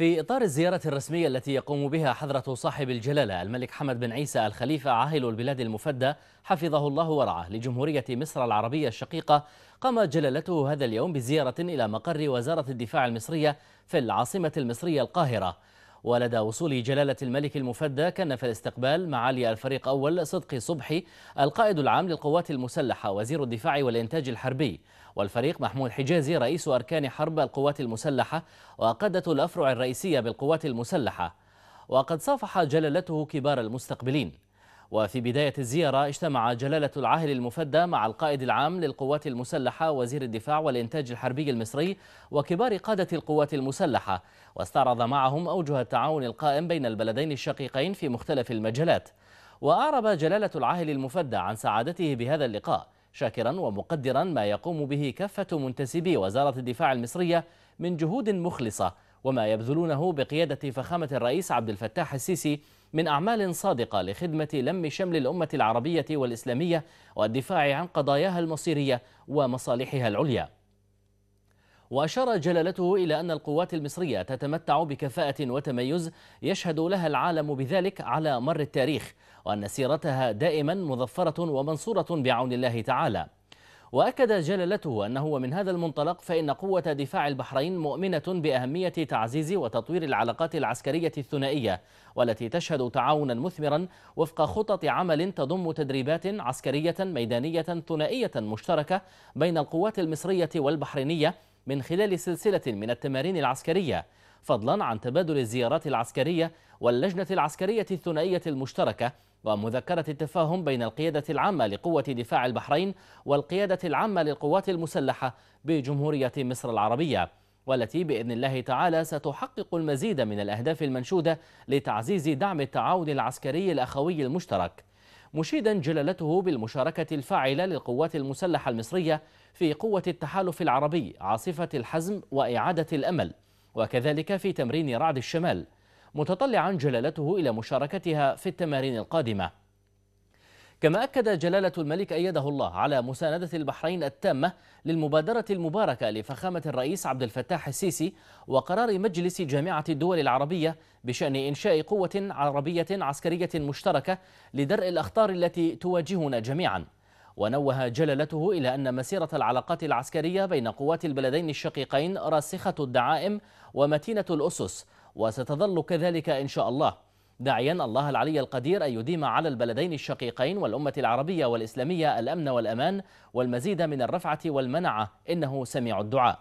في إطار الزيارة الرسمية التي يقوم بها حضرة صاحب الجلالة الملك حمد بن عيسى الخليفة عاهل البلاد المفدى حفظه الله ورعاه لجمهورية مصر العربية الشقيقة قام جلالته هذا اليوم بزيارة إلى مقر وزارة الدفاع المصرية في العاصمة المصرية القاهرة ولدى وصول جلالة الملك المفدى كان في الاستقبال معالي الفريق أول صدقي صبحي القائد العام للقوات المسلحة وزير الدفاع والإنتاج الحربي والفريق محمود حجازي رئيس أركان حرب القوات المسلحة وقادة الأفرع الرئيسية بالقوات المسلحة وقد صافح جلالته كبار المستقبلين وفي بداية الزيارة اجتمع جلالة العاهل المفدى مع القائد العام للقوات المسلحة وزير الدفاع والإنتاج الحربي المصري وكبار قادة القوات المسلحة واستعرض معهم أوجه التعاون القائم بين البلدين الشقيقين في مختلف المجالات وأعرب جلالة العاهل المفدى عن سعادته بهذا اللقاء شاكرا ومقدرا ما يقوم به كافة منتسبي وزارة الدفاع المصرية من جهود مخلصة وما يبذلونه بقيادة فخامة الرئيس عبد الفتاح السيسي من أعمال صادقة لخدمة لم شمل الأمة العربية والإسلامية والدفاع عن قضاياها المصيرية ومصالحها العليا وأشار جلالته إلى أن القوات المصرية تتمتع بكفاءة وتميز يشهد لها العالم بذلك على مر التاريخ وأن سيرتها دائما مظفرة ومنصورة بعون الله تعالى وأكد جلالته أنه ومن هذا المنطلق فإن قوة دفاع البحرين مؤمنة بأهمية تعزيز وتطوير العلاقات العسكرية الثنائية والتي تشهد تعاونا مثمرا وفق خطط عمل تضم تدريبات عسكرية ميدانية ثنائية مشتركة بين القوات المصرية والبحرينية من خلال سلسلة من التمارين العسكرية فضلا عن تبادل الزيارات العسكرية واللجنة العسكرية الثنائية المشتركة ومذكرة التفاهم بين القيادة العامة لقوة دفاع البحرين والقيادة العامة للقوات المسلحة بجمهورية مصر العربية والتي بإذن الله تعالى ستحقق المزيد من الأهداف المنشودة لتعزيز دعم التعاون العسكري الأخوي المشترك مشيدا جلالته بالمشاركة الفاعلة للقوات المسلحة المصرية في قوة التحالف العربي عاصفة الحزم وإعادة الأمل وكذلك في تمرين رعد الشمال متطلعا جلالته إلى مشاركتها في التمارين القادمة كما أكد جلالة الملك أيده الله على مساندة البحرين التامة للمبادرة المباركة لفخامة الرئيس عبد الفتاح السيسي وقرار مجلس جامعة الدول العربية بشأن إنشاء قوة عربية عسكرية مشتركة لدرء الأخطار التي تواجهنا جميعاً ونوه جلالته إلى أن مسيرة العلاقات العسكرية بين قوات البلدين الشقيقين راسخة الدعائم ومتينة الأسس وستظل كذلك إن شاء الله داعيا الله العلي القدير أن يديم على البلدين الشقيقين والأمة العربية والإسلامية الأمن والأمان والمزيد من الرفعة والمنعة إنه سميع الدعاء